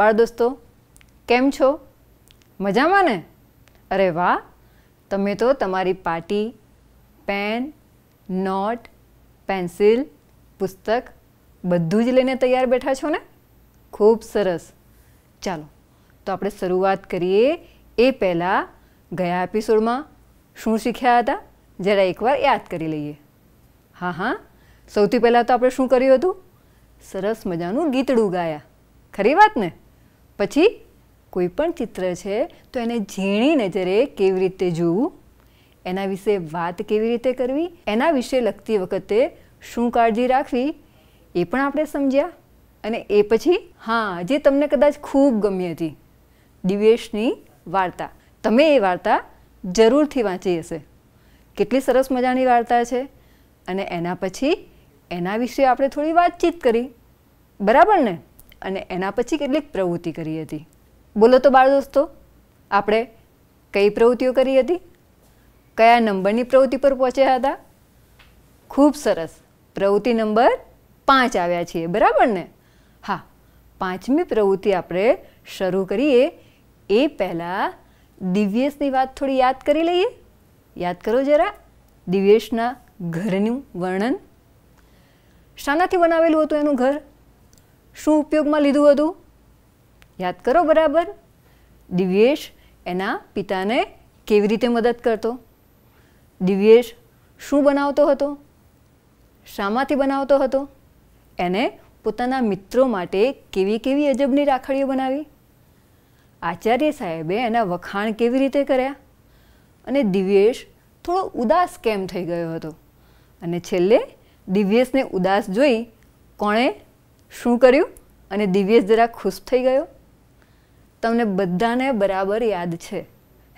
બાળ દોસ્તો કેમ છો મજામાં ને અરે વાહ તમે તો તમારી પાટી પેન નોટ પેન્સિલ પુસ્તક બધું જ લઈને તૈયાર બેઠા છો ને ખૂબ સરસ ચાલો તો આપણે શરૂઆત કરીએ એ પહેલાં ગયા એપિસોડમાં શું શીખ્યા હતા જરા એકવાર યાદ કરી લઈએ હા હા સૌથી પહેલાં તો આપણે શું કર્યું હતું સરસ મજાનું ગીતડું ગાયા ખરી વાત ને પછી કોઈ પણ ચિત્ર છે તો એને ઝીણી નજરે કેવી રીતે જોવું એના વિશે વાત કેવી રીતે કરવી એના વિશે લખતી વખતે શું કાળજી રાખવી એ પણ આપણે સમજ્યા અને એ પછી હા જે તમને કદાચ ખૂબ ગમી હતી દિવેશની વાર્તા તમે એ વાર્તા જરૂરથી વાંચી હશે કેટલી સરસ મજાની વાર્તા છે અને એના પછી એના વિશે આપણે થોડી વાતચીત કરી બરાબર ને અને એના પછી કેટલીક પ્રવૃત્તિ કરી હતી બોલો તો બાળ દોસ્તો આપણે કઈ પ્રવૃત્તિઓ કરી હતી કયા નંબરની પ્રવૃત્તિ પર પહોંચ્યા હતા ખૂબ સરસ પ્રવૃત્તિ નંબર પાંચ આવ્યા છીએ બરાબર ને હા પાંચમી પ્રવૃત્તિ આપણે શરૂ કરીએ એ પહેલાં દિવ્યેશની વાત થોડી યાદ કરી લઈએ યાદ કરો જરા દિવ્યેશના ઘરનું વર્ણન શાનાથી બનાવેલું હતું એનું ઘર શું ઉપયોગમાં લીધું હતું યાદ કરો બરાબર દિવ્યેશ એના પિતાને કેવી રીતે મદદ કરતો દિવ્યેશ શું બનાવતો હતો શામાંથી બનાવતો હતો એને પોતાના મિત્રો માટે કેવી કેવી અજબની રાખડીઓ બનાવી આચાર્ય સાહેબે એના વખાણ કેવી રીતે કર્યા અને દિવ્યેશ થોડો ઉદાસ કેમ થઈ ગયો હતો અને છેલ્લે દિવ્યેશને ઉદાસ જોઈ કોણે શું કર્યું અને દિવ્યેશ જરા ખુશ થઈ ગયો તમને બધાને બરાબર યાદ છે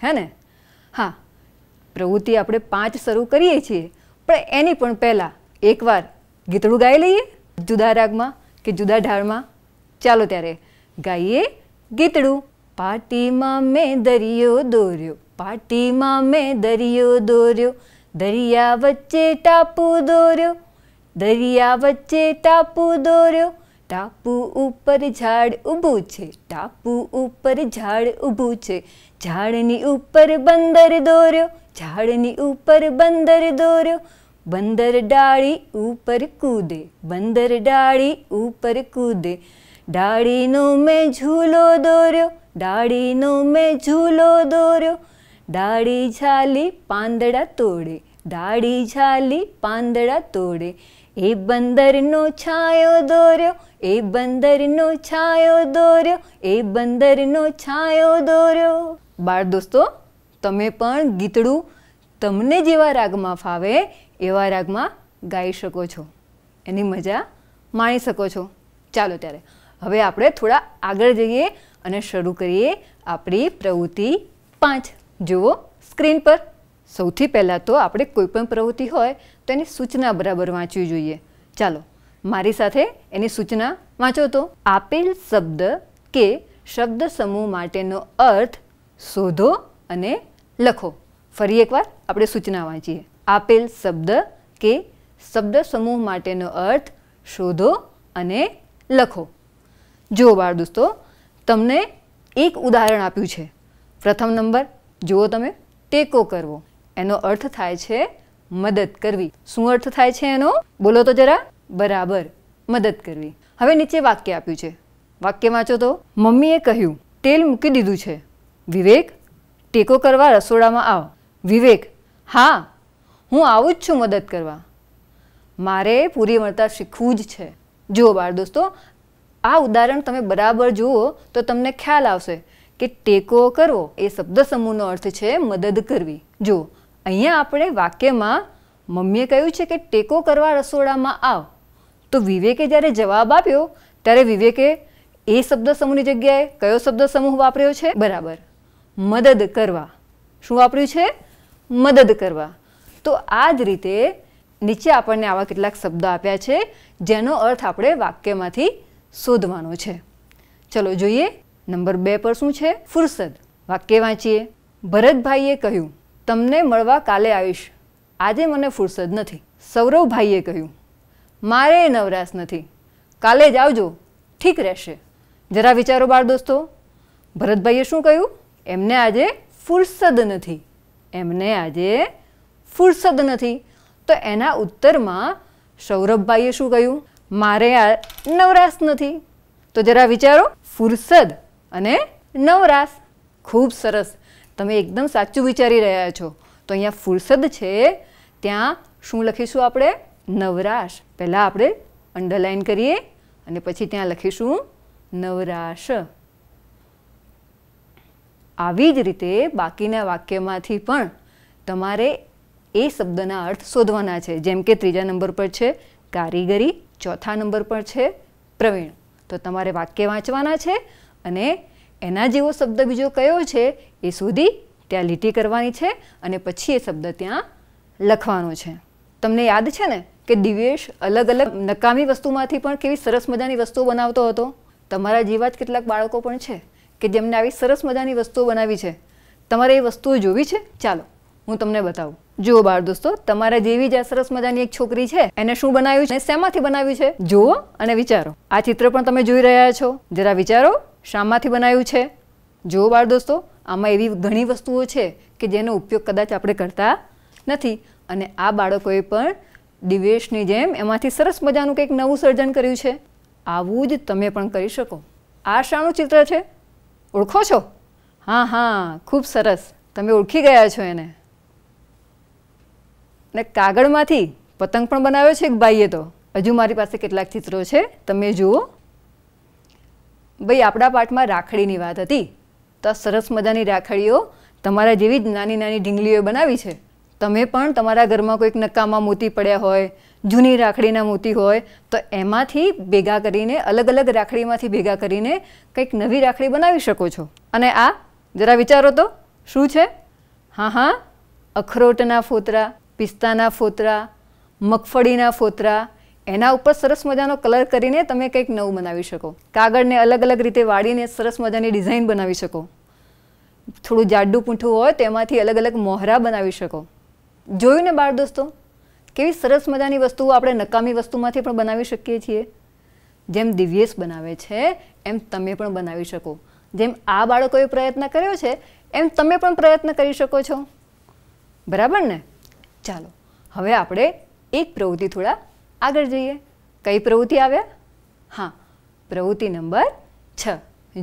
હે ને હા પ્રવૃત્તિ આપણે પાંચ શરૂ કરીએ છીએ પણ એની પણ પહેલાં એકવાર ગીતડું ગાઈ લઈએ જુદા રાગમાં કે જુદા ઢાળમાં ચાલો ત્યારે ગાઈએ ગીતડું પાટીમાં મેં દરિયો દોર્યો પાટીમાં મેં દરિયો દોર્યો દરિયા વચ્ચે ટાપુ દોર્યો દરિયા વચ્ચે ટાપુ દોર્યો ટાપુ ઉપર ઝાડ ઊભું છે ટાપુ ઉપર ઝાડ ઊભું છે ઝાડની ઉપર બંદર દોર્યો ઝાડની ઉપર બંદર દોર્યો બંદર ડાળી ઉપર કૂદે બંદર ડાળી ઉપર કૂદે ડાળીનો મેં ઝૂલો દોર્યો ડાળીનો મેં ઝૂલો દોર્યો ડાળી ઝાલી પાંદડા તોડે ડાળી ઝાલી પાંદડા તોડે એ બંદરનો છાયો દોર્યો એ બંદરનો છાયો દોર્યો એ બંદરનો છાયો દોર્યો બાળ દોસ્તો તમે પણ ગીતડું તમને જેવા રાગમાં ફાવે એવા રાગમાં ગાઈ શકો છો એની મજા માણી શકો છો ચાલો ત્યારે હવે આપણે થોડા આગળ જઈએ અને શરૂ કરીએ આપણી પ્રવૃત્તિ પાંચ જુઓ સ્ક્રીન પર સૌથી પહેલાં તો આપણે કોઈ પણ પ્રવૃત્તિ હોય તો એની સૂચના બરાબર વાંચવી જોઈએ ચાલો મારી સાથે એની સૂચના વાંચો તો આપેલ શબ્દ કે શબ્દ સમૂહ માટેનો અર્થ શોધો અને લખો ફરી એકવાર આપણે સૂચના વાંચીએ આપેલ શબ્દ કે શબ્દ સમૂહ માટેનો અર્થ શોધો અને લખો જુઓ બાળ દોસ્તો તમને એક ઉદાહરણ આપ્યું છે પ્રથમ નંબર જુઓ તમે ટેકો કરવો એનો અર્થ થાય છે મદદ કરવી શું અર્થ થાય છે એનો બોલો તો જરા બરાબર મદદ કરવી હવે નીચે વાક્ય આપ્યું છે વાક્ય વાંચો તો મમ્મીએ કહ્યું તેલ મૂકી દીધું છે વિવેક ટેકો કરવા રસોડામાં આવ વિવેક હા હું આવું જ છું મદદ કરવા મારે પૂરી વળતા શીખવું જ છે જુઓ બાળ દોસ્તો આ ઉદાહરણ તમે બરાબર જુઓ તો તમને ખ્યાલ આવશે કે ટેકો કરવો એ શબ્દ સમૂહનો અર્થ છે મદદ કરવી જુઓ અહીંયા આપણે વાક્યમાં મમ્મીએ કહ્યું છે કે ટેકો કરવા રસોડામાં આવ તો વિવેકે જ્યારે જવાબ આપ્યો ત્યારે વિવેકે એ શબ્દ સમૂહની જગ્યાએ કયો શબ્દ સમૂહ વાપર્યો છે બરાબર મદદ કરવા શું વાપર્યું છે મદદ કરવા તો આ જ રીતે નીચે આપણને આવા કેટલાક શબ્દ આપ્યા છે જેનો અર્થ આપણે વાક્યમાંથી શોધવાનો છે ચલો જોઈએ નંબર બે પર શું છે ફુરસદ વાક્ય વાંચીએ ભરતભાઈએ કહ્યું તમને મળવા કાલે આવીશ આજે મને ફુરસદ નથી સૌરવભાઈએ કહ્યું મારે નવરાશ નથી કાલે જ આવજો ઠીક રહેશે જરા વિચારો બાળ દોસ્તો ભરતભાઈએ શું કહ્યું એમને આજે ફુરસદ નથી એમને આજે ફુરસદ નથી તો એના ઉત્તરમાં સૌરભભાઈએ શું કહ્યું મારે આ નવરાશ નથી તો જરા વિચારો ફુરસદ અને નવરાશ ખૂબ સરસ તમે એકદમ સાચું વિચારી રહ્યા છો તો અહીંયા ફુરસદ છે ત્યાં શું લખીશું આપણે નવરાશ પહેલાં આપણે અંડરલાઇન કરીએ અને પછી ત્યાં લખીશું નવરાશ આવી જ રીતે બાકીના વાક્યમાંથી પણ તમારે એ શબ્દના અર્થ શોધવાના છે જેમ કે ત્રીજા નંબર પર છે કારીગરી ચોથા નંબર પર છે પ્રવીણ તો તમારે વાક્ય વાંચવાના છે અને એના જેવો શબ્દ બીજો કયો છે એ શોધી ત્યાં લીટી કરવાની છે અને પછી એ શબ્દ ત્યાં લખવાનો છે તમને યાદ છે ને કે દિવેશ અલગ અલગ નકામી વસ્તુમાંથી પણ કેવી સરસ મજાની વસ્તુઓ બનાવતો હતો તમારા જેવા જ કેટલાક બાળકો પણ છે કે જેમને આવી સરસ મજાની વસ્તુઓ બનાવી છે તમારે એ વસ્તુઓ જોવી છે ચાલો હું તમને બતાવું જુઓ બાળ દોસ્તો તમારા જેવી જ આ સરસ મજાની એક છોકરી છે એને શું બનાવ્યું છે શેમાંથી બનાવ્યું છે જુઓ અને વિચારો આ ચિત્ર પણ તમે જોઈ રહ્યા છો જરા વિચારો શામાંથી બનાવ્યું છે જુઓ બાળ દોસ્તો આમાં એવી ઘણી વસ્તુઓ છે કે જેનો ઉપયોગ કદાચ આપણે કરતા નથી અને આ બાળકોએ પણ દિવેશની જેમ એમાંથી સરસ મજાનું કંઈક નવું સર્જન કર્યું છે આવું જ તમે પણ કરી શકો આ શાનું ચિત્ર છે ઓળખો છો હા હા ખૂબ સરસ તમે ઓળખી ગયા છો એને ને કાગળમાંથી પતંગ પણ બનાવ્યો છે એક ભાઈએ તો હજુ મારી પાસે કેટલાક ચિત્રો છે તમે જુઓ ભાઈ આપણા પાઠમાં રાખડીની વાત હતી તો આ સરસ મજાની રાખડીઓ તમારા જેવી જ નાની નાની ઢીંગલીઓ બનાવી છે તમે પણ તમારા ઘરમાં કોઈક નકામાં મોતી પડ્યા હોય જૂની રાખડીના મોતી હોય તો એમાંથી ભેગા કરીને અલગ અલગ રાખડીમાંથી ભેગા કરીને કંઈક નવી રાખડી બનાવી શકો છો અને આ જરા વિચારો તો શું છે હા હા અખરોટના ફોતરા પિસ્તાના ફોતરા મગફળીના ફોતરા એના ઉપર સરસ મજાનો કલર કરીને તમે કંઈક નવું બનાવી શકો કાગળને અલગ અલગ રીતે વાળીને સરસ મજાની ડિઝાઇન બનાવી શકો થોડું જાડું પૂંઠું હોય તેમાંથી અલગ અલગ મોહરા બનાવી શકો જોયું ને બાળ દોસ્તો કેવી સરસ મજાની વસ્તુઓ આપણે નકામી વસ્તુમાંથી પણ બનાવી શકીએ છીએ જેમ દિવ્યેશ બનાવે છે એમ તમે પણ બનાવી શકો જેમ આ બાળકોએ પ્રયત્ન કર્યો છે એમ તમે પણ પ્રયત્ન કરી શકો છો બરાબર ને ચાલો હવે આપણે એક પ્રવૃત્તિ થોડા આગળ જોઈએ કઈ પ્રવૃત્તિ આવ્યા હા પ્રવૃત્તિ નંબર છ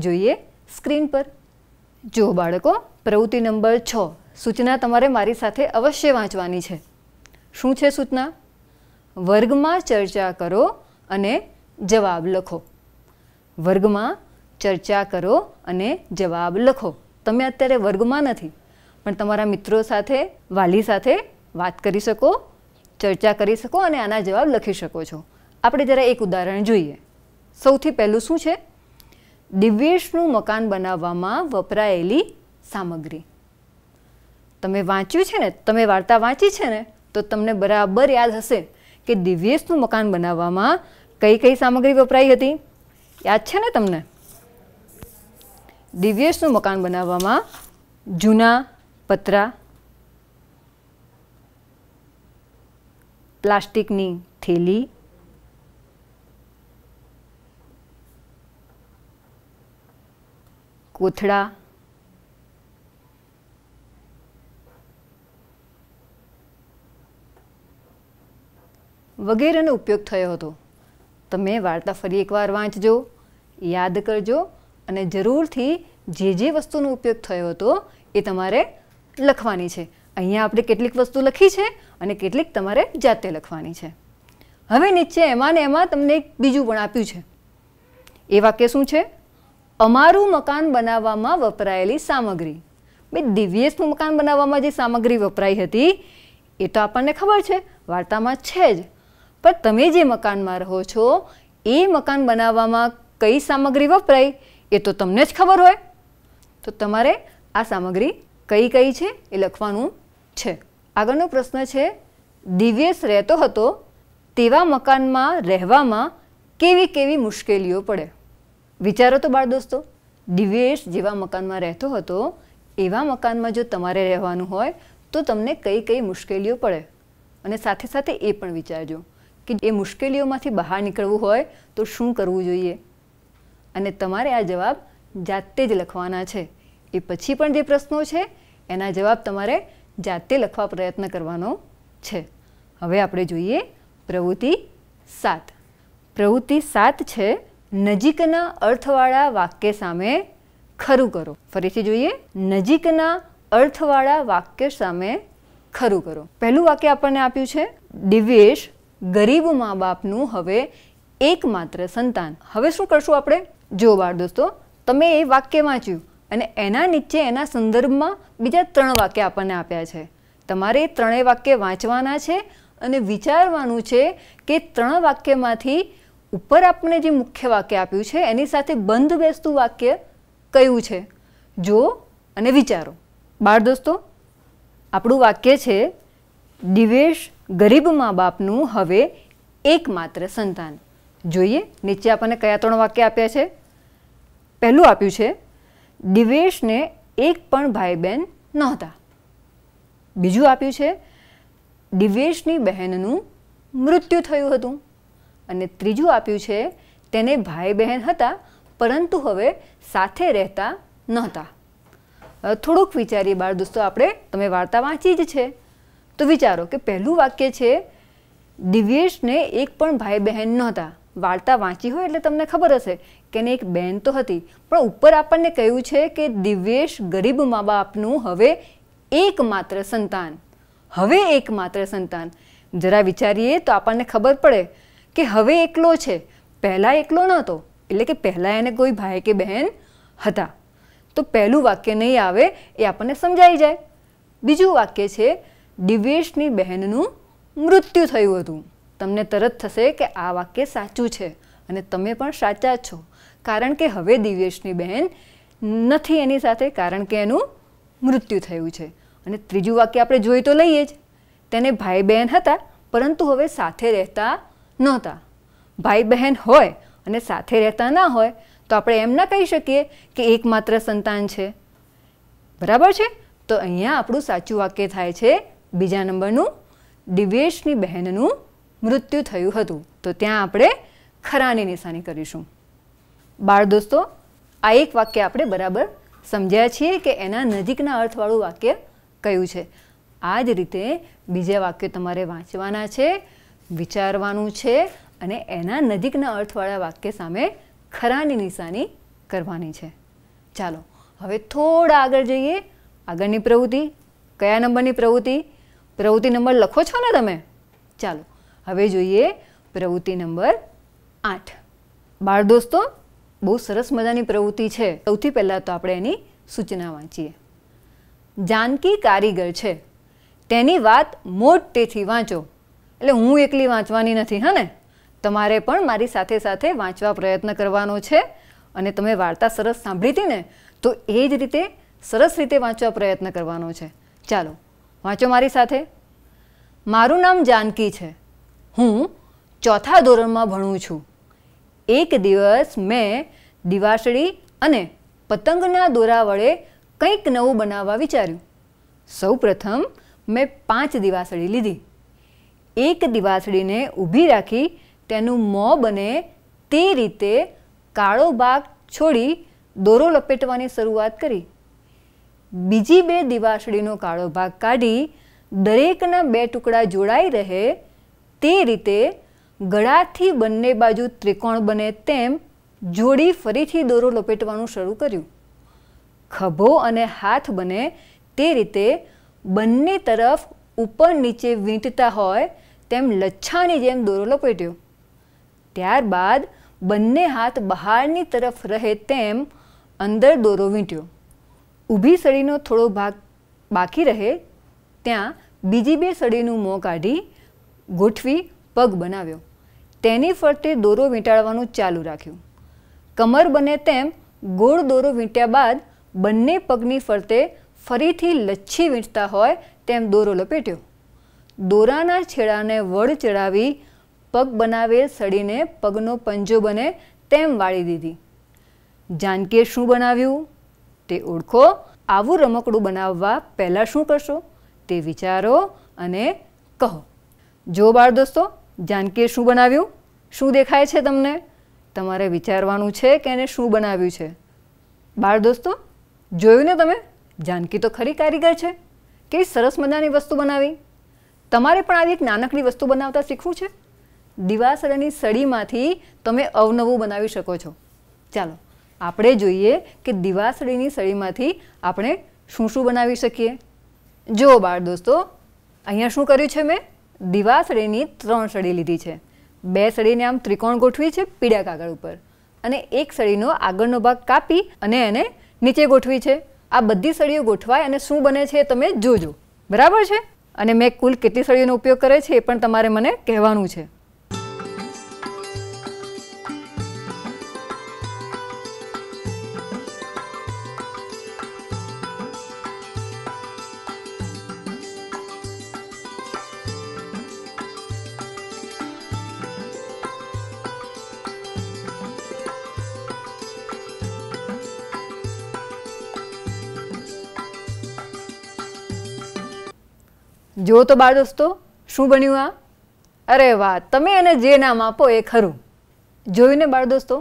જોઈએ સ્ક્રીન પર જો બાળકો પ્રવૃત્તિ નંબર છ સૂચના તમારે મારી સાથે અવશ્ય વાંચવાની છે શું છે સૂચના વર્ગમાં ચર્ચા કરો અને જવાબ લખો વર્ગમાં ચર્ચા કરો અને જવાબ લખો તમે અત્યારે વર્ગમાં નથી પણ તમારા મિત્રો સાથે વાલી સાથે વાત કરી શકો ચર્ચા કરી શકો અને આના જવાબ લખી શકો છો આપણે જરા એક ઉદાહરણ જોઈએ સૌથી પહેલું શું છે દિવ્યેશનું મકાન બનાવવામાં વપરાયેલી સામગ્રી તમે વાંચ્યું છે ને તમે વાર્તા વાંચી છે ને તો તમને બરાબર યાદ હશે કે દિવ્યેશનું મકાન બનાવવામાં કઈ કઈ સામગ્રી વપરાઈ હતી યાદ છે ને તમને દિવ્યેશનું મકાન બનાવવામાં જૂના પતરા પ્લાસ્ટિકની થેલી કોથળા વગેરેનો ઉપયોગ થયો હતો તમે વાર્તા ફરી એકવાર વાંચજો યાદ કરજો અને જરૂરથી જે જે વસ્તુનો ઉપયોગ થયો હતો એ તમારે લખવાની છે અહીંયા આપણે કેટલીક વસ્તુ લખી છે અને કેટલીક તમારે જાતે લખવાની છે હવે નીચે એમાં ને એમાં તમને એક બીજું પણ આપ્યું છે એ વાક્ય શું છે અમારું મકાન બનાવવામાં વપરાયેલી સામગ્રી બે દિવ્યેશનું મકાન બનાવવામાં જે સામગ્રી વપરાઈ હતી એ તો આપણને ખબર છે વાર્તામાં છે જ પણ તમે જે મકાનમાં રહો છો એ મકાન બનાવવામાં કઈ સામગ્રી વપરાય એ તો તમને જ ખબર હોય તો તમારે આ સામગ્રી કઈ કઈ છે એ લખવાનું છે આગળનો પ્રશ્ન છે દિવ્યેશ રહેતો હતો તેવા મકાનમાં રહેવામાં કેવી કેવી મુશ્કેલીઓ પડે વિચારો તો બાળ દોસ્તો દિવ્યેશ જેવા મકાનમાં રહેતો હતો એવા મકાનમાં જો તમારે રહેવાનું હોય તો તમને કઈ કઈ મુશ્કેલીઓ પડે અને સાથે સાથે એ પણ વિચારજો કે એ મુશ્કેલીઓમાંથી બહાર નીકળવું હોય તો શું કરવું જોઈએ અને તમારે આ જવાબ જાતે જ લખવાના છે એ પછી પણ જે પ્રશ્નો છે એના જવાબ તમારે જાતે લખવા પ્રયત્ન કરવાનો છે હવે આપણે જોઈએ પ્રવૃત્તિ સાત પ્રવૃત્તિ સાત છે નજીકના અર્થવાળા વાક્ય સામે ખરું કરો ફરીથી જોઈએ નજીકના અર્થવાળા વાક્ય સામે ખરું કરો પહેલું વાક્ય આપણને આપ્યું છે દિવ્યેશ ગરીબ મા બાપનું હવે એકમાત્ર સંતાન હવે શું કરશું આપણે જો બાળ દોસ્તો તમે એ વાક્ય વાંચ્યું અને એના નીચે એના સંદર્ભમાં બીજા ત્રણ વાક્ય આપણને આપ્યા છે તમારે એ ત્રણેય વાક્ય વાંચવાના છે અને વિચારવાનું છે કે ત્રણ વાક્યમાંથી ઉપર આપણે જે મુખ્ય વાક્ય આપ્યું છે એની સાથે બંધ બેસતું વાક્ય કયું છે જો અને વિચારો બાળ દોસ્તો આપણું વાક્ય છે દિવેશ ગરીબ મા બાપનું હવે એકમાત્ર સંતાન જોઈએ નીચે આપણને કયા ત્રણ વાક્ય આપ્યા છે પહેલું આપ્યું છે દિવેશને એક પણ ભાઈ બહેન નહોતા બીજું આપ્યું છે દિવેશની બહેનનું મૃત્યુ થયું હતું અને ત્રીજું આપ્યું છે તેને ભાઈ બહેન હતા પરંતુ હવે સાથે રહેતા નહોતા થોડુંક વિચારીએ બાળ દોસ્તો આપણે તમે વાર્તા વાંચી જ છે તો વિચારો કે પહેલું વાક્ય છે દિવ્યેશને એક પણ ભાઈ બહેન નહોતા વાર્તા વાંચી હોય એટલે તમને ખબર હશે કે ને એક બહેન તો હતી પણ ઉપર આપણને કહ્યું છે કે દિવ્યેશ ગરીબ મા બાપનું હવે એકમાત્ર સંતાન હવે એકમાત્ર સંતાન જરા વિચારીએ તો આપણને ખબર પડે કે હવે એકલો છે પહેલાં એકલો નહોતો એટલે કે પહેલાં એને કોઈ ભાઈ કે બહેન હતા તો પહેલું વાક્ય નહીં આવે એ આપણને સમજાઈ જાય બીજું વાક્ય છે દિવ્યેશની બહેનનું મૃત્યુ થયું હતું તમને તરત થશે કે આ વાક્ય સાચું છે અને તમે પણ સાચા છો કારણ કે હવે દિવ્યેશની બહેન નથી એની સાથે કારણ કે એનું મૃત્યુ થયું છે અને ત્રીજું વાક્ય આપણે જોઈ તો લઈએ જ તેને ભાઈ બહેન હતા પરંતુ હવે સાથે રહેતા નહોતા ભાઈ બહેન હોય અને સાથે રહેતા ના હોય તો આપણે એમ ના કહી શકીએ કે એકમાત્ર સંતાન છે બરાબર છે તો અહીંયા આપણું સાચું વાક્ય થાય છે બીજા નંબરનું દિવ્યેશની બહેનનું મૃત્યુ થયું હતું તો ત્યાં આપણે ખરાની નિશાની કરીશું બાળ દોસ્તો આ એક વાક્ય આપણે બરાબર સમજ્યા છીએ કે એના નજીકના અર્થવાળું વાક્ય કયું છે આ જ રીતે બીજા વાક્યો તમારે વાંચવાના છે વિચારવાનું છે અને એના નજીકના અર્થવાળા વાક્ય સામે ખરાની નિશાની કરવાની છે ચાલો હવે થોડા આગળ જઈએ આગળની પ્રવૃત્તિ કયા નંબરની પ્રવૃત્તિ પ્રવૃત્તિ નંબર લખો છો ને તમે ચાલો હવે જોઈએ પ્રવૃત્તિ નંબર આઠ બાળ દોસ્તો બહુ સરસ મજાની પ્રવૃત્તિ છે સૌથી પહેલાં તો આપણે એની સૂચના વાંચીએ જાનકી કારીગર છે તેની વાત મોટેથી વાંચો એટલે હું એકલી વાંચવાની નથી હા ને તમારે પણ મારી સાથે સાથે વાંચવા પ્રયત્ન કરવાનો છે અને તમે વાર્તા સરસ સાંભળી હતી ને તો એ જ રીતે સરસ રીતે વાંચવા પ્રયત્ન કરવાનો છે ચાલો વાંચો મારી સાથે મારું નામ જાનકી છે હું ચોથા ધોરણમાં ભણું છું એક દિવસ મેં દિવાસળી અને પતંગના દોરા વડે કંઈક નવું બનાવવા વિચાર્યું સૌપ્રથમ મેં પાંચ દિવાસળી લીધી એક દિવાસળીને ઊભી રાખી તેનું મોં બને તે રીતે કાળો ભાગ છોડી દોરો લપેટવાની શરૂઆત કરી બીજી બે દિવાસળીનો કાળો ભાગ કાઢી દરેકના બે ટુકડા જોડાઈ રહે તે રીતે ગળાથી બંને બાજુ ત્રિકોણ બને તેમ જોડી ફરીથી દોરો લપેટવાનું શરૂ કર્યું ખભો અને હાથ બને તે રીતે બંને તરફ ઉપર નીચે વીંટતા હોય તેમ લચ્છાની જેમ દોરો લપેટ્યો ત્યારબાદ બંને હાથ બહારની તરફ રહે તેમ અંદર દોરો વીંટ્યો ઊભી સળીનો થોડો ભાગ બાકી રહે ત્યાં બીજી બે સળીનું મોં કાઢી ગોઠવી પગ બનાવ્યો તેની ફરતે દોરો વીંટાળવાનું ચાલુ રાખ્યું કમર બને તેમ ગોળ દોરો વીંટ્યા બાદ બંને પગની ફરતે ફરીથી લચ્છી વીંટતા હોય તેમ દોરો લપેટ્યો દોરાના છેડાને વડ ચડાવી પગ બનાવેલ સડીને પગનો પંજો બને તેમ વાળી દીધી જાનકીએ શું બનાવ્યું તે ઓળખો આવું રમકડું બનાવવા પહેલાં શું કરશો તે વિચારો અને કહો જો બાળ દોસ્તો જાનકીએ શું બનાવ્યું શું દેખાય છે તમને તમારે વિચારવાનું છે કે એને શું બનાવ્યું છે બાળ દોસ્તો જોયું ને તમે જાનકી તો ખરી કારીગર છે કે સરસ મજાની વસ્તુ બનાવી તમારે પણ આવી એક નાનકડી વસ્તુ બનાવતા શીખવું છે દિવાસળની સળીમાંથી તમે અવનવું બનાવી શકો છો ચાલો આપણે જોઈએ કે દિવાસળીની સળીમાંથી આપણે શું શું બનાવી શકીએ જો બાળ દોસ્તો અહીંયા શું કર્યું છે મેં દીવાસળીની ત્રણ સળી લીધી છે બે સળીને આમ ત્રિકોણ ગોઠવી છે પીળા કાગળ ઉપર અને એક સળીનો આગળનો ભાગ કાપી અને એને નીચે ગોઠવી છે આ બધી સળીઓ ગોઠવાય અને શું બને છે તમે જોજો બરાબર છે અને મેં કુલ કેટલી સળીઓનો ઉપયોગ કરે છે એ પણ તમારે મને કહેવાનું છે જુઓ તો બાળ દોસ્તો શું બન્યું આ અરે વાહ તમે એને જે નામ આપો એ ખરું જોયું ને બાળ દોસ્તો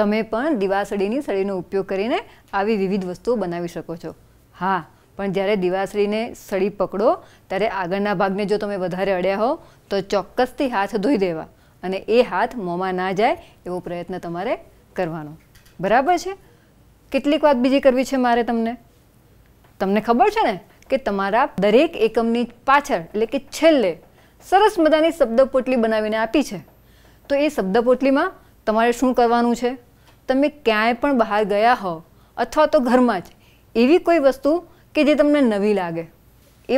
તમે પણ દિવાસળીની સળીનો ઉપયોગ કરીને આવી વિવિધ વસ્તુઓ બનાવી શકો છો હા પણ જ્યારે દિવાસળીને સળી પકડો ત્યારે આગળના ભાગને જો તમે વધારે અડ્યા હો તો ચોક્કસથી હાથ ધોઈ દેવા અને એ હાથ મોંમાં ના જાય એવો પ્રયત્ન તમારે કરવાનો બરાબર છે કેટલીક વાત બીજી કરવી છે મારે તમને તમને ખબર છે ને કે તમારા દરેક એકમની પાછળ એટલે કે છેલ્લે સરસ મજાની શબ્દપોટલી બનાવીને આપી છે તો એ શબ્દ તમારે શું કરવાનું છે તમે ક્યાંય પણ બહાર ગયા હો અથવા તો ઘરમાં જ એવી કોઈ વસ્તુ કે જે તમને નવી લાગે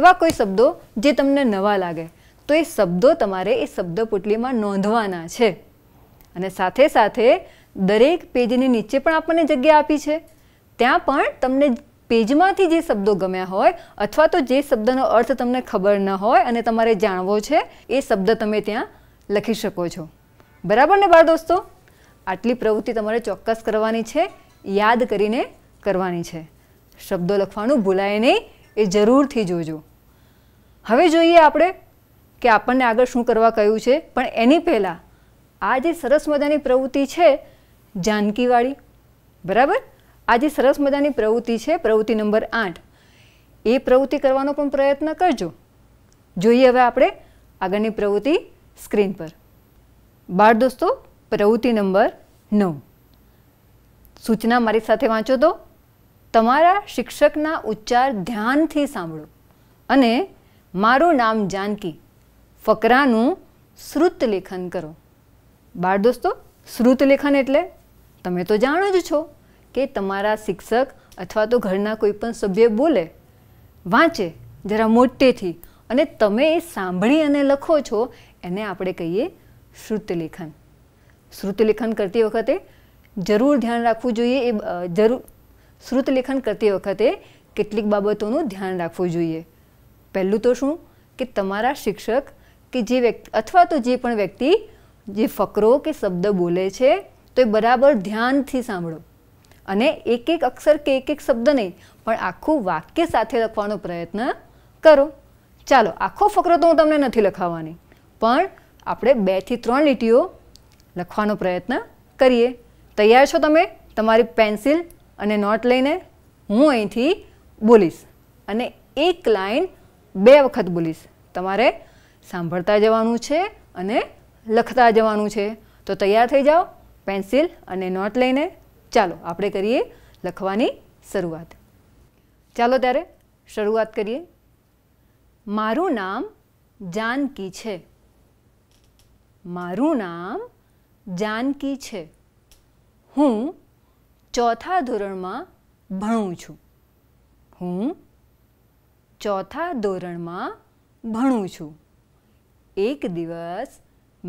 એવા કોઈ શબ્દો જે તમને નવા લાગે તો એ શબ્દો તમારે એ શબ્દ નોંધવાના છે અને સાથે સાથે દરેક પેજની નીચે પણ આપણને જગ્યા આપી છે ત્યાં પણ તમને પેજમાંથી જે શબ્દો ગમ્યા હોય અથવા તો જે શબ્દનો અર્થ તમને ખબર ન હોય અને તમારે જાણવો છે એ શબ્દ તમે ત્યાં લખી શકો છો બરાબર ને બાળ દોસ્તો આટલી પ્રવૃત્તિ તમારે ચોક્કસ કરવાની છે યાદ કરીને કરવાની છે શબ્દો લખવાનું ભૂલાય નહીં એ જરૂરથી જોજો હવે જોઈએ આપણે કે આપણને આગળ શું કરવા કહ્યું છે પણ એની પહેલાં આ જે સરસ મજાની પ્રવૃત્તિ છે જાનકીવાળી બરાબર આજે સરસ મજાની પ્રવૃત્તિ છે પ્રવૃત્તિ નંબર આઠ એ પ્રવૃત્તિ કરવાનો પણ પ્રયત્ન કરજો જોઈએ હવે આપણે આગળની પ્રવૃત્તિ સ્ક્રીન પર બાળ દોસ્તો પ્રવૃત્તિ નંબર નવ સૂચના મારી સાથે વાંચો તો તમારા શિક્ષકના ઉચ્ચાર ધ્યાનથી સાંભળો અને મારું નામ જાનકી ફકરાનું શ્રુત લેખન કરો બાળ દોસ્તો શ્રુત લેખન એટલે તમે તો જાણો જ છો કે તમારા શિક્ષક અથવા તો ઘરના કોઈ પણ સભ્ય બોલે વાંચે જરા મોટેથી અને તમે એ સાંભળી અને લખો છો એને આપણે કહીએ શ્રુતલેખન શ્રુતલેખન કરતી વખતે જરૂર ધ્યાન રાખવું જોઈએ એ જરૂર શ્રુતલેખન કરતી વખતે કેટલીક બાબતોનું ધ્યાન રાખવું જોઈએ પહેલું તો શું કે તમારા શિક્ષક કે જે વ્યક્તિ અથવા તો જે પણ વ્યક્તિ જે ફકરો કે શબ્દ બોલે છે તો એ બરાબર ધ્યાનથી સાંભળો અને એક એક અક્ષર કે એક એક શબ્દ નહીં પણ આખું વાક્ય સાથે લખવાનો પ્રયત્ન કરો ચાલો આખો ફકરો તો હું તમને નથી લખાવવાની પણ આપણે બેથી ત્રણ લીટીઓ લખવાનો પ્રયત્ન કરીએ તૈયાર છો તમે તમારી પેન્સિલ અને નોટ લઈને હું અહીંથી બોલીશ અને એક લાઇન બે વખત બોલીશ તમારે સાંભળતા જવાનું છે અને લખતા જવાનું છે તો તૈયાર થઈ જાઓ પેન્સિલ અને નોટ લઈને ચાલો આપણે કરીએ લખવાની શરૂઆત ચાલો ત્યારે શરૂઆત કરીએ મારું નામ જાનકી છે મારું નામ જાનકી છે હું ચોથા ધોરણમાં ભણું છું હું ચોથા ધોરણમાં ભણું છું એક દિવસ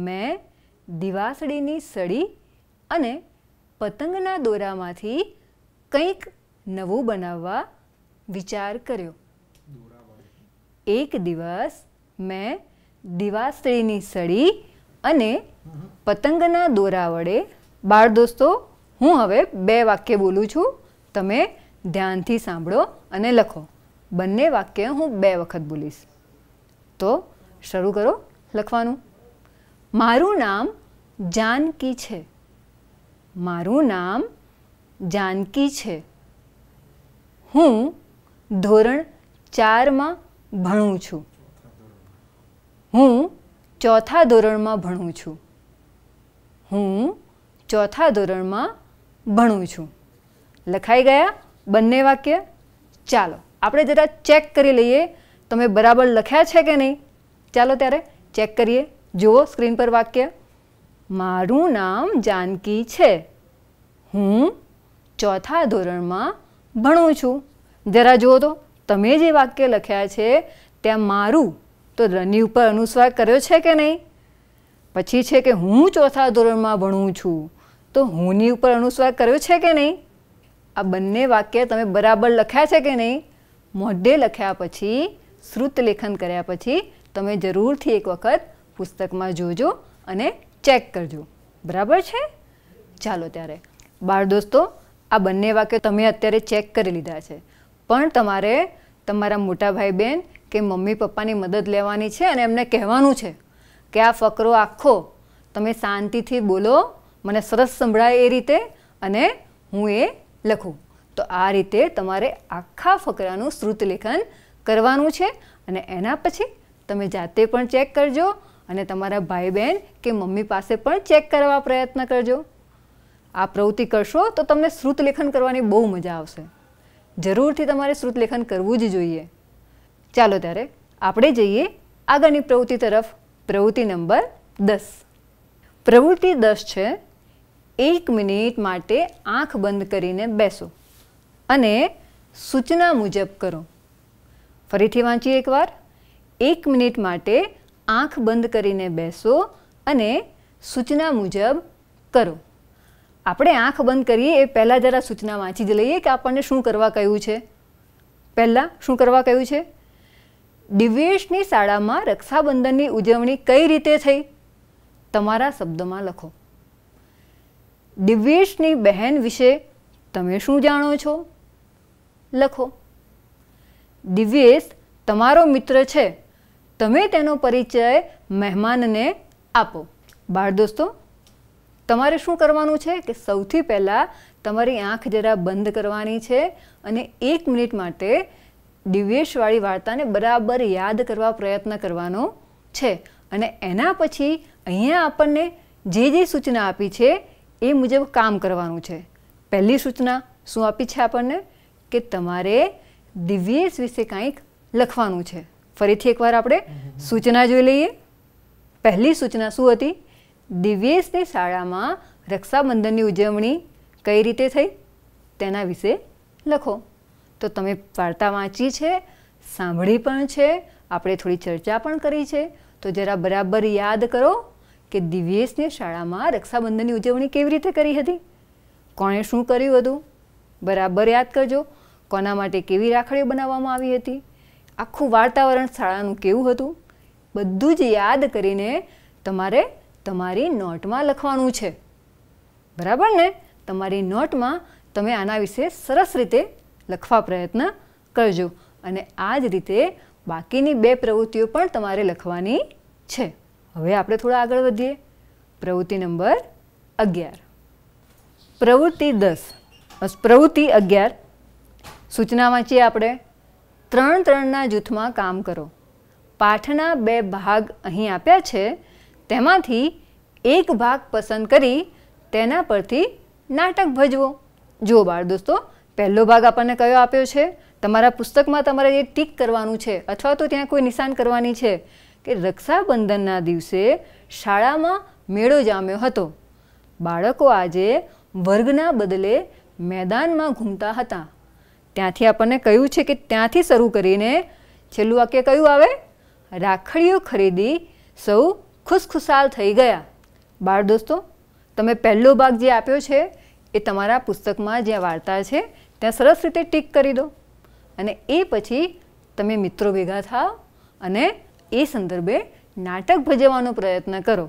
મેં દિવાસળીની સળી અને પતંગના દોરામાંથી કંઈક નવું બનાવવા વિચાર કર્યો એક દિવસ મેં દિવાસળીની સળી અને પતંગના દોરા વડે બાળ દોસ્તો હું હવે બે વાક્ય બોલું છું તમે ધ્યાનથી સાંભળો અને લખો બંને વાક્ય હું બે વખત બોલીશ તો શરૂ કરો લખવાનું મારું નામ જાનકી છે મારું નામ જાનકી છે હું ધોરણ ચારમાં ભણું છું હું ચોથા ધોરણમાં ભણું છું હું ચોથા ધોરણમાં ભણું છું લખાઈ ગયા બંને વાક્ય ચાલો આપણે જરા ચેક કરી લઈએ તમે બરાબર લખ્યા છે કે નહીં ચાલો ત્યારે ચેક કરીએ જુઓ સ્ક્રીન પર વાક્ય મારું નામ જાનકી છે હું ચોથા ધોરણમાં ભણું છું જરા જુઓ તો તમે જે વાક્ય લખ્યા છે ત્યાં મારું તો રની ઉપર અનુસ્વાર કર્યો છે કે નહીં પછી છે કે હું ચોથા ધોરણમાં ભણું છું તો હુંની ઉપર અનુસ્વાર કર્યો છે કે નહીં આ બંને વાક્ય તમે બરાબર લખ્યા છે કે નહીં મોઢે લખ્યા પછી શ્રુત લેખન કર્યા પછી તમે જરૂરથી એક વખત પુસ્તકમાં જોજો અને ચેક કરજો બરાબર છે ચાલો ત્યારે બાળ દોસ્તો આ બંને વાક્યો તમે અત્યારે ચેક કરી લીધા છે પણ તમારે તમારા મોટા ભાઈ બહેન કે મમ્મી પપ્પાની મદદ લેવાની છે અને એમને કહેવાનું છે કે આ ફકરો આખો તમે શાંતિથી બોલો મને સરસ સંભળાય એ રીતે અને હું એ લખું તો આ રીતે તમારે આખા ફકરાનું શ્રુત લેખન કરવાનું છે અને એના પછી તમે જાતે પણ ચેક કરજો અને તમારા ભાઈ બહેન કે મમ્મી પાસે પણ ચેક કરવા પ્રયત્ન કરજો આ પ્રવૃત્તિ કરશો તો તમને શ્રુતલેખન કરવાની બહુ મજા આવશે જરૂરથી તમારે શ્રુતલેખન કરવું જ જોઈએ ચાલો ત્યારે આપણે જઈએ આગળની પ્રવૃત્તિ તરફ પ્રવૃત્તિ નંબર દસ પ્રવૃત્તિ દસ છે એક મિનિટ માટે આંખ બંધ કરીને બેસો અને સૂચના મુજબ કરો ફરીથી વાંચીએ એકવાર એક મિનિટ માટે આંખ બંધ કરીને બેસો અને સૂચના મુજબ કરો આપણે આંખ બંધ કરીએ એ પહેલાં જરા સૂચના વાંચી જ લઈએ કે આપણને શું કરવા કહ્યું છે પહેલાં શું કરવા કહ્યું છે દિવ્યેશની શાળામાં રક્ષાબંધનની ઉજવણી કઈ રીતે થઈ તમારા શબ્દમાં લખો દિવ્યેશની બહેન વિશે તમે શું જાણો છો લખો દિવ્યેશ તમારો મિત્ર છે તમે તેનો પરિચય મહેમાનને આપો બાળ દોસ્તો તમારે શું કરવાનું છે કે સૌથી પહેલાં તમારી આંખ જરા બંધ કરવાની છે અને એક મિનિટ માટે દિવ્યેશવાળી વાર્તાને બરાબર યાદ કરવા પ્રયત્ન કરવાનો છે અને એના પછી અહીંયા આપણને જે જે સૂચના આપી છે એ મુજબ કામ કરવાનું છે પહેલી સૂચના શું આપી છે આપણને કે તમારે દિવ્યેશ વિશે કાંઈક લખવાનું છે ફરીથી એકવાર આપણે સૂચના જોઈ લઈએ પહેલી સૂચના શું હતી દિવ્યેશની શાળામાં રક્ષાબંધનની ઉજવણી કઈ રીતે થઈ તેના વિશે લખો તો તમે વાર્તા વાંચી છે સાંભળી પણ છે આપણે થોડી ચર્ચા પણ કરી છે તો જરા બરાબર યાદ કરો કે દિવ્યેશને શાળામાં રક્ષાબંધનની ઉજવણી કેવી રીતે કરી હતી કોણે શું કર્યું હતું બરાબર યાદ કરજો કોના માટે કેવી રાખડીઓ બનાવવામાં આવી હતી આખું વાતાવરણ શાળાનું કેવું હતું બધું જ યાદ કરીને તમારે તમારી નોટમાં લખવાનું છે બરાબર ને તમારી નોટમાં તમે આના વિશે સરસ રીતે લખવા પ્રયત્ન કરજો અને આ જ રીતે બાકીની બે પ્રવૃત્તિઓ પણ તમારે લખવાની છે હવે આપણે થોડા આગળ વધીએ પ્રવૃત્તિ નંબર અગિયાર પ્રવૃત્તિ દસ પ્રવૃત્તિ અગિયાર સૂચના વાંચીએ આપણે ત્રણ ત્રણના જૂથમાં કામ કરો પાઠના બે ભાગ અહીં આપ્યા છે તેમાંથી એક ભાગ પસંદ કરી તેના પરથી નાટક ભજવો જુઓ બાળ દોસ્તો પહેલો ભાગ આપણને કયો આપ્યો છે તમારા પુસ્તકમાં તમારે એ ટીક કરવાનું છે અથવા તો ત્યાં કોઈ નિશાન કરવાની છે કે રક્ષાબંધનના દિવસે શાળામાં મેળો જામ્યો હતો બાળકો આજે વર્ગના બદલે મેદાનમાં ઘૂમતા હતા ત્યાંથી આપણને કહ્યું છે કે ત્યાંથી શરૂ કરીને છેલ્લું વાક્ય કયું આવે રાખડીઓ ખરીદી સૌ ખુશખુશાલ થઈ ગયા બાળ દોસ્તો તમે પહેલો ભાગ જે આપ્યો છે એ તમારા પુસ્તકમાં જ્યાં વાર્તા છે ત્યાં સરસ રીતે ટીક કરી દો અને એ પછી તમે મિત્રો ભેગા થાઓ અને એ સંદર્ભે નાટક ભજવવાનો પ્રયત્ન કરો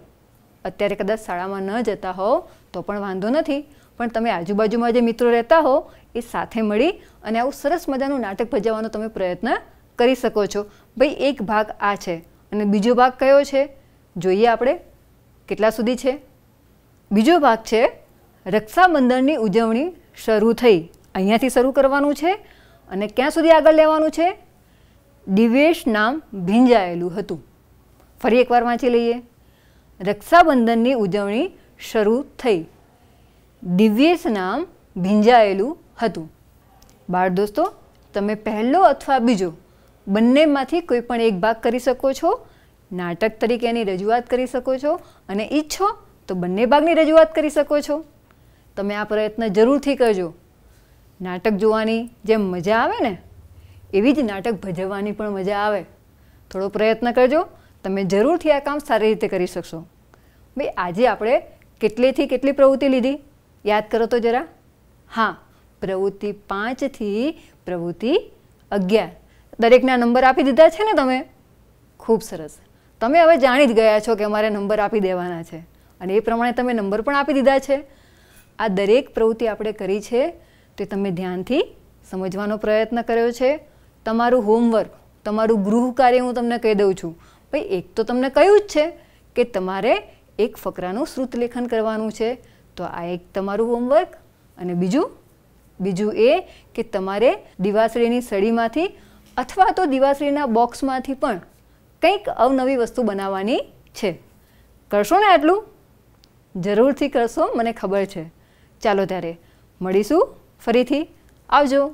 અત્યારે કદાચ શાળામાં ન જતા હોવ તો પણ વાંધો નથી પણ તમે આજુબાજુમાં જે મિત્રો રહેતા હો એ સાથે મળી અને આવું સરસ મજાનું નાટક ભજવવાનો તમે પ્રયત્ન કરી શકો છો ભાઈ એક ભાગ આ છે અને બીજો ભાગ કયો છે જોઈએ આપણે કેટલા સુધી છે બીજો ભાગ છે રક્ષાબંધનની ઉજવણી શરૂ થઈ અહીંયાથી શરૂ કરવાનું છે અને ક્યાં સુધી આગળ લેવાનું છે દિવેશ નામ ભીંજાયેલું હતું ફરી એકવાર વાંચી લઈએ રક્ષાબંધનની ઉજવણી શરૂ થઈ દિવ્યેશ નામ ભીંજાયેલું હતું બાળ દોસ્તો તમે પહેલો અથવા બીજો બંનેમાંથી કોઈ પણ એક ભાગ કરી શકો છો નાટક તરીકે એની રજૂઆત કરી શકો છો અને ઈચ્છો તો બંને ભાગની રજૂઆત કરી શકો છો તમે આ પ્રયત્ન જરૂરથી કરજો નાટક જોવાની જેમ મજા આવે ને એવી જ નાટક ભજવવાની પણ મજા આવે થોડો પ્રયત્ન કરજો તમે જરૂરથી આ કામ સારી રીતે કરી શકશો ભાઈ આજે આપણે કેટલીથી કેટલી પ્રવૃત્તિ લીધી યાદ કરો તો જરા હા પ્રવૃત્તિ પાંચથી પ્રવૃત્તિ અગિયાર દરેકના નંબર આપી દીધા છે ને તમે ખૂબ સરસ તમે હવે જાણી જ ગયા છો કે અમારે નંબર આપી દેવાના છે અને એ પ્રમાણે તમે નંબર પણ આપી દીધા છે આ દરેક પ્રવૃત્તિ આપણે કરી છે તે તમે ધ્યાનથી સમજવાનો પ્રયત્ન કર્યો છે તમારું હોમવર્ક તમારું ગૃહ કાર્ય હું તમને કહી દઉં છું ભાઈ એક તો તમને કહ્યું જ છે કે તમારે એક ફકરાનું શ્રુતલેખન કરવાનું છે તો આ એક તમારું હોમવર્ક અને બીજું બીજું એ કે તમારે દિવાસળીની સળીમાંથી અથવા તો દિવાસળીના બોક્સમાંથી પણ કંઈક અવનવી વસ્તુ બનાવવાની છે કરશો ને આટલું જરૂરથી કરશો મને ખબર છે ચાલો ત્યારે મળીશું ફરીથી આવજો